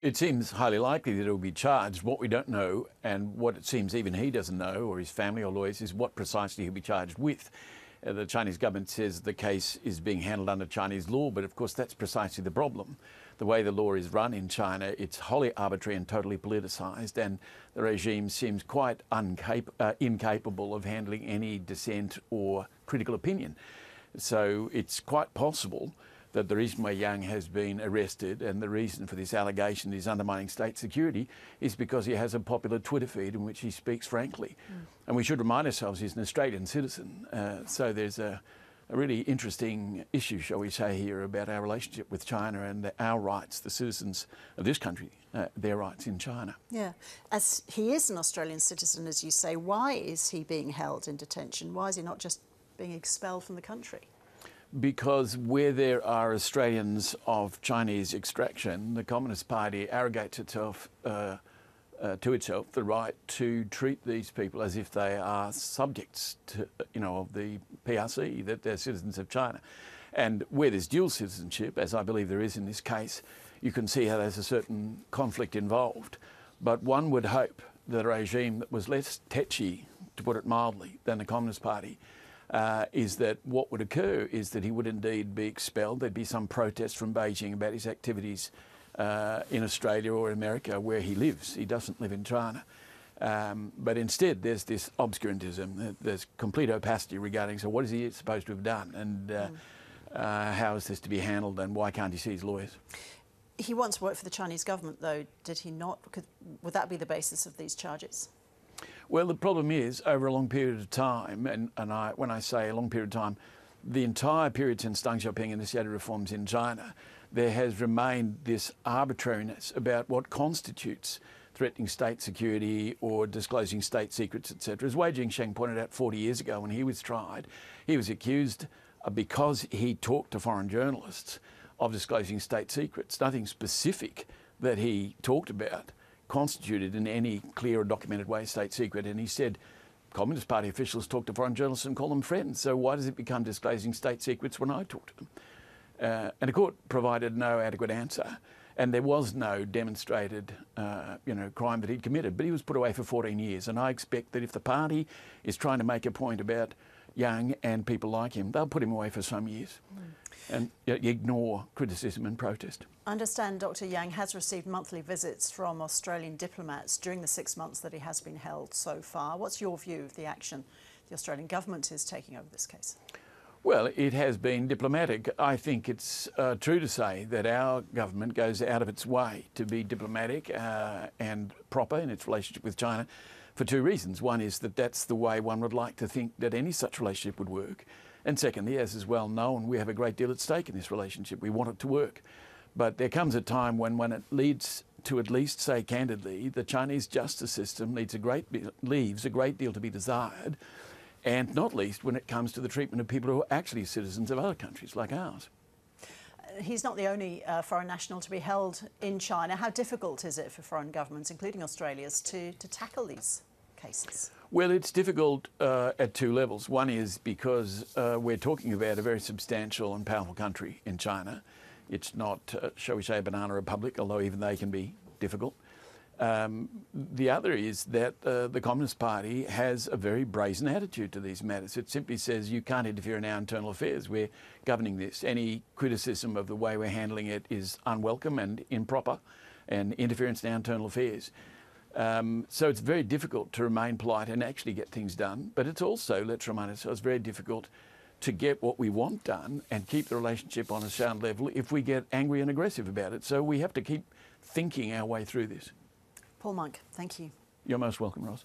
It seems highly likely that he'll be charged. What we don't know, and what it seems even he doesn't know, or his family or lawyers, is what precisely he'll be charged with. Uh, the Chinese government says the case is being handled under Chinese law, but of course that's precisely the problem. The way the law is run in China, it's wholly arbitrary and totally politicized, and the regime seems quite uh, incapable of handling any dissent or critical opinion. So it's quite possible that the reason why Young has been arrested and the reason for this allegation is undermining state security is because he has a popular Twitter feed in which he speaks frankly. Mm. And we should remind ourselves he's an Australian citizen. Uh, so there's a, a really interesting issue, shall we say, here about our relationship with China and our rights, the citizens of this country, uh, their rights in China. Yeah. As he is an Australian citizen, as you say, why is he being held in detention? Why is he not just being expelled from the country? because where there are Australians of Chinese extraction, the Communist Party arrogates itself uh, uh, to itself the right to treat these people as if they are subjects to, you know, of the PRC, that they're citizens of China. And where there's dual citizenship, as I believe there is in this case, you can see how there's a certain conflict involved. But one would hope that a regime that was less tetchy, to put it mildly, than the Communist Party uh, is that what would occur is that he would indeed be expelled. There'd be some protest from Beijing about his activities uh, in Australia or America where he lives. He doesn't live in China. Um, but instead, there's this obscurantism, there's complete opacity regarding so what is he supposed to have done and uh, mm. how is this to be handled and why can't he see his lawyers? He once worked for the Chinese government, though, did he not? Could, would that be the basis of these charges? Well, the problem is over a long period of time, and, and I, when I say a long period of time, the entire period since Deng Xiaoping initiated reforms in China, there has remained this arbitrariness about what constitutes threatening state security or disclosing state secrets, etc. As Wei Jingsheng pointed out 40 years ago when he was tried, he was accused uh, because he talked to foreign journalists of disclosing state secrets, nothing specific that he talked about constituted in any clear or documented way state secret. And he said, Communist Party officials talk to foreign journalists and call them friends. So why does it become disclosing state secrets when I talk to them? Uh, and the court provided no adequate answer. And there was no demonstrated, uh, you know, crime that he'd committed. But he was put away for 14 years. And I expect that if the party is trying to make a point about Young and people like him, they'll put him away for some years mm. and ignore criticism and protest. I understand Dr. Yang has received monthly visits from Australian diplomats during the six months that he has been held so far. What's your view of the action the Australian government is taking over this case? Well, it has been diplomatic. I think it's uh, true to say that our government goes out of its way to be diplomatic uh, and proper in its relationship with China for two reasons. One is that that's the way one would like to think that any such relationship would work. And secondly, as is well known, we have a great deal at stake in this relationship. We want it to work. But there comes a time when, when it leads to at least say candidly, the Chinese justice system leads a great leaves a great deal to be desired, and not least when it comes to the treatment of people who are actually citizens of other countries like ours. He's not the only uh, foreign national to be held in China. How difficult is it for foreign governments, including Australia's, to, to tackle these cases? Well, it's difficult uh, at two levels. One is because uh, we're talking about a very substantial and powerful country in China. It's not, uh, shall we say, a banana republic, although even they can be difficult. Um, the other is that uh, the Communist Party has a very brazen attitude to these matters. It simply says you can't interfere in our internal affairs. We're governing this. Any criticism of the way we're handling it is unwelcome and improper and interference in our internal affairs. Um, so it's very difficult to remain polite and actually get things done. But it's also, let's remind ourselves, very difficult to get what we want done and keep the relationship on a sound level if we get angry and aggressive about it. So we have to keep thinking our way through this. Paul Monk, thank you. You're most welcome, Ross.